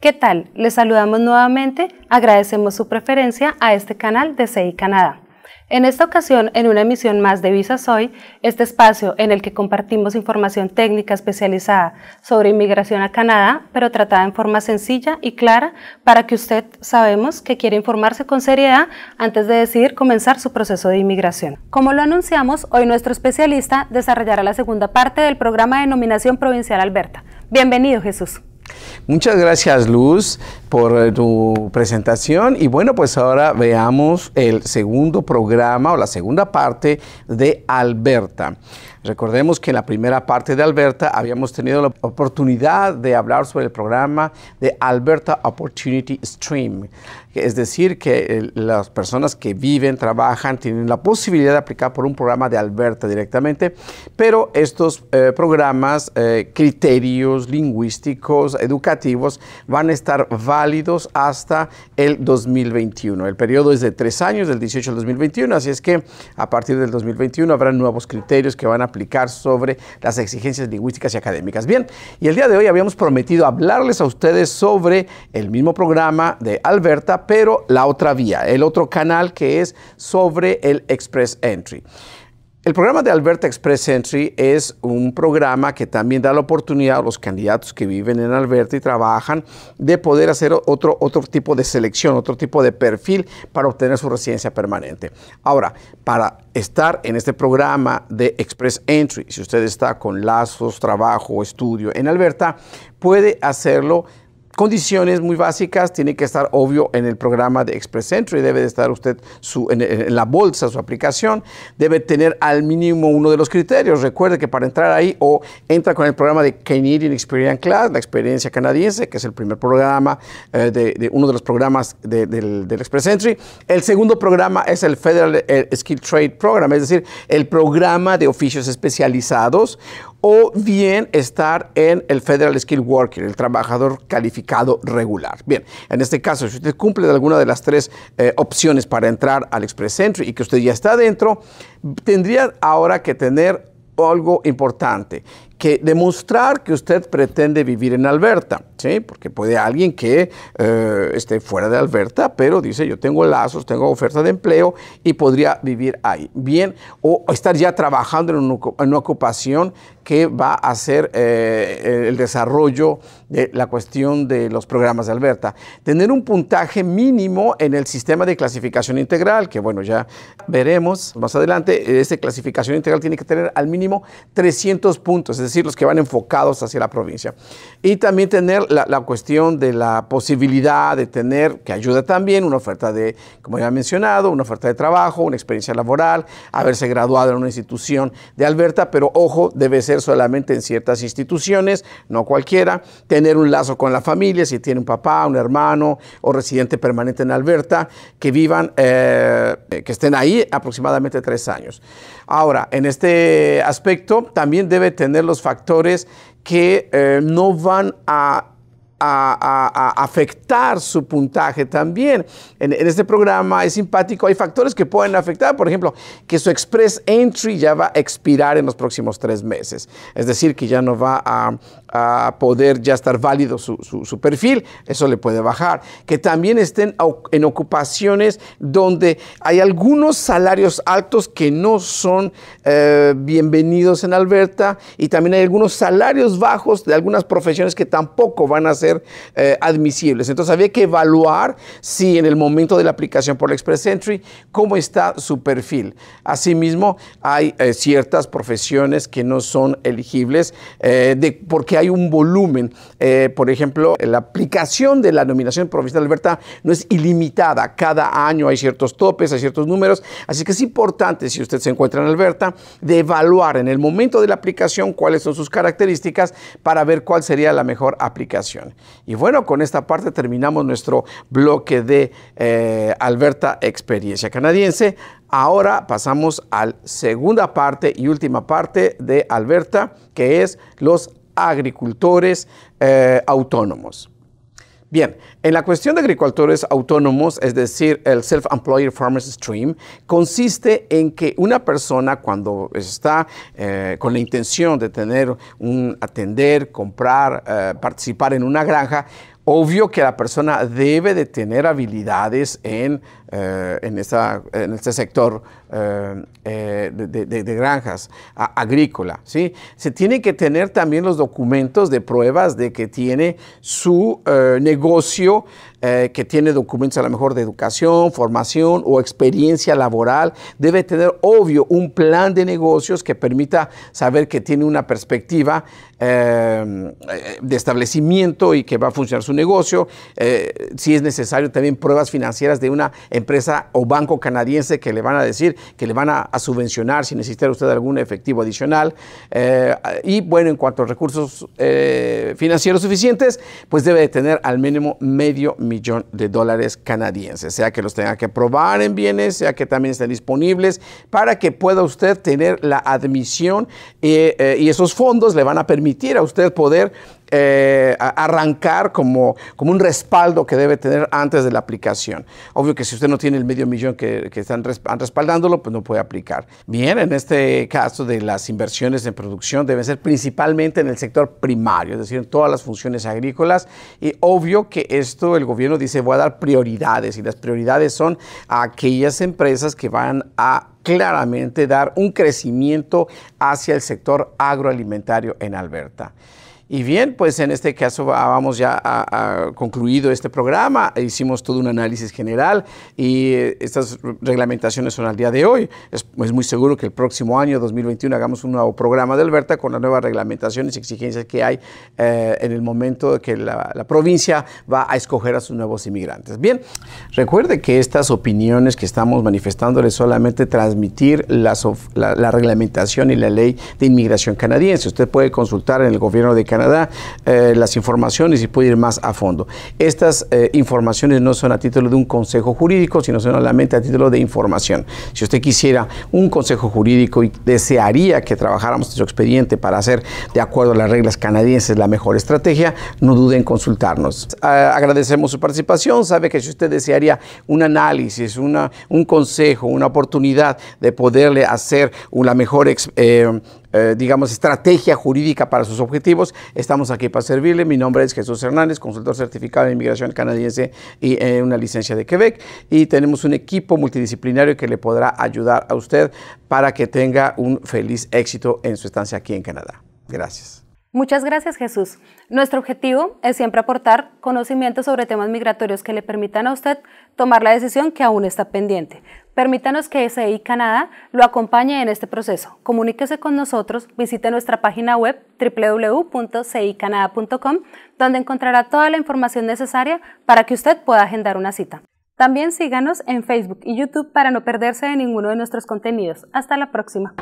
¿Qué tal? Les saludamos nuevamente, agradecemos su preferencia a este canal de CI Canadá. En esta ocasión, en una emisión más de Visas Hoy, este espacio en el que compartimos información técnica especializada sobre inmigración a Canadá, pero tratada en forma sencilla y clara para que usted sabemos que quiere informarse con seriedad antes de decidir comenzar su proceso de inmigración. Como lo anunciamos, hoy nuestro especialista desarrollará la segunda parte del programa de nominación provincial Alberta. Bienvenido, Jesús. Muchas gracias Luz por eh, tu presentación y bueno, pues ahora veamos el segundo programa o la segunda parte de Alberta. Recordemos que en la primera parte de Alberta habíamos tenido la oportunidad de hablar sobre el programa de Alberta Opportunity Stream, es decir, que eh, las personas que viven, trabajan, tienen la posibilidad de aplicar por un programa de Alberta directamente, pero estos eh, programas, criterios lingüísticos, educativos van a estar válidos hasta el 2021. El periodo es de tres años, del 18 al 2021, así es que a partir del 2021 habrá nuevos criterios que van a aplicar sobre las exigencias lingüísticas y académicas. Bien, y el día de hoy habíamos prometido hablarles a ustedes sobre el mismo programa de Alberta, pero la otra vía, el otro canal que es sobre el Express Entry. El programa de Alberta Express Entry es un programa que también da la oportunidad a los candidatos que viven en Alberta y trabajan de poder hacer otro, otro tipo de selección, otro tipo de perfil para obtener su residencia permanente. Ahora, para estar en este programa de Express Entry, si usted está con lazos, trabajo, estudio en Alberta, puede hacerlo condiciones muy básicas. Tiene que estar obvio en el programa de Express Entry. Debe de estar usted su, en, la bolsa, su aplicación. Debe tener al mínimo uno de los criterios. Recuerde que para entrar ahí o entra con el programa de Canadian Experience Class, la experiencia canadiense, que es el primer programa eh, de, uno de los programas del, Express Entry. El segundo programa es el Federal eh, Skill Trade Program, es decir, el programa de oficios especializados o bien estar en el Federal Skill Worker, el trabajador calificado regular. Bien, en este caso, si usted cumple alguna de las tres eh, opciones para entrar al Express Entry y que usted ya está dentro, tendría ahora que tener algo importante que demostrar que usted pretende vivir en Alberta, ¿sí? Porque puede alguien que eh, esté fuera de Alberta, pero dice, yo tengo lazos, tengo oferta de empleo y podría vivir ahí. Bien, o estar ya trabajando en una ocupación que va a hacer eh, el desarrollo de la cuestión de los programas de Alberta. Tener un puntaje mínimo en el sistema de clasificación integral, que bueno, ya veremos más adelante, esta clasificación integral tiene que tener al mínimo 300 puntos, es decir, los que van enfocados hacia la provincia. Y también tener la, cuestión de la posibilidad de tener, que ayuda también, una oferta de, como ya he mencionado, una oferta de trabajo, una experiencia laboral, haberse graduado en una institución de Alberta, pero ojo, debe ser solamente en ciertas instituciones, no cualquiera tener un lazo con la familia, si tiene un papá, un hermano o residente permanente en Alberta, que vivan, eh, que estén ahí aproximadamente tres años. Ahora, en este aspecto también debe tener los factores que eh, no van a a, afectar su puntaje también. En, este programa es simpático, hay factores que pueden afectar, por ejemplo, que su Express Entry ya va a expirar en los próximos tres meses, es decir, que ya no va a, poder ya estar válido su, perfil, eso le puede bajar. Que también estén en ocupaciones donde hay algunos salarios altos que no son eh, bienvenidos en Alberta y también hay algunos salarios bajos de algunas profesiones que tampoco van a ser eh, admisibles. Entonces había que evaluar si en el momento de la aplicación por el Express Entry, cómo está su perfil. Asimismo, hay eh, ciertas profesiones que no son elegibles eh, porque hay un volumen. por ejemplo, la aplicación de la nominación profesional de Alberta no es ilimitada. Cada año hay ciertos topes, hay ciertos números. Así que es importante, si usted se encuentra en Alberta, de evaluar en el momento de la aplicación cuáles son sus características para ver cuál sería la mejor aplicación. Y bueno, con esta parte terminamos nuestro bloque de eh, Alberta Experiencia Canadiense. Ahora pasamos a la segunda parte y última parte de Alberta, que es los agricultores eh, autónomos. Bien, en la cuestión de agricultores autónomos, es decir, el Self-Employed Farmers Stream, consiste en que una persona cuando está eh, con la intención de tener un, atender, comprar, eh, participar en una granja, obvio que la persona debe de tener habilidades en eh, en, este sector eh, eh, de, granjas agrícola. ¿sí? Se tienen que tener también los documentos de pruebas de que tiene su negocio, que tiene documentos a lo mejor de educación, formación o experiencia laboral. Debe tener, obvio, un plan de negocios que permita saber que tiene una perspectiva de establecimiento y que va a funcionar su negocio. si es necesario, también pruebas financieras de una empresa o banco canadiense que le van a decir que le van a, subvencionar si necesita usted algún efectivo adicional. Eh, y bueno, en cuanto a recursos eh, financieros suficientes, pues debe de tener al mínimo medio millón de dólares canadienses, sea que los tenga que probar en bienes, sea que también estén disponibles, para que pueda usted tener la admisión eh, y esos fondos le van a permitir a usted poder eh, arrancar como, como un respaldo que debe tener antes de la aplicación. Obvio que si usted no tiene el medio millón que, que están respaldándolo, pues no puede aplicar. Bien, en este caso de las inversiones en producción deben ser principalmente en el sector primario, es decir, en todas las funciones agrícolas. Y obvio que esto el gobierno dice voy a dar prioridades y las prioridades son a aquellas empresas que van a claramente dar un crecimiento hacia el sector agroalimentario en Alberta. Y bien, pues en este caso vamos ya a, concluir concluido este programa, hicimos todo un análisis general y eh, estas reglamentaciones son al día de hoy. Es, muy seguro que el próximo año, 2021, hagamos un nuevo programa de Alberta con las nuevas reglamentaciones y exigencias que hay eh, en el momento que la, provincia va a escoger a sus nuevos inmigrantes. Bien, recuerde que estas opiniones que estamos manifestando es solamente transmitir la, la reglamentación y la ley de inmigración canadiense. Usted puede consultar en el gobierno de Canadá eh, las informaciones y puede ir más a fondo. Estas eh, informaciones no son a título de un consejo jurídico, sino solamente a título de información. Si usted quisiera un consejo jurídico y desearía que trabajáramos su expediente para hacer, de acuerdo a las reglas canadienses, la mejor estrategia, no dude en consultarnos. Ah, agradecemos su participación. Sabe que si usted desearía un análisis, una, un consejo, una oportunidad de poderle hacer una mejor eh, eh, digamos, estrategia jurídica para sus objetivos. Estamos aquí para servirle. Mi nombre es Jesús Hernández, consultor certificado en inmigración canadiense y eh, una licencia de Quebec. Y tenemos un equipo multidisciplinario que le podrá ayudar a usted para que tenga un feliz éxito en su estancia aquí en Canadá. Gracias. Muchas gracias Jesús. Nuestro objetivo es siempre aportar conocimientos sobre temas migratorios que le permitan a usted tomar la decisión que aún está pendiente. Permítanos que SEI Canadá lo acompañe en este proceso. Comuníquese con nosotros, visite nuestra página web www.cicanada.com donde encontrará toda la información necesaria para que usted pueda agendar una cita. También síganos en Facebook y YouTube para no perderse de ninguno de nuestros contenidos. Hasta la próxima.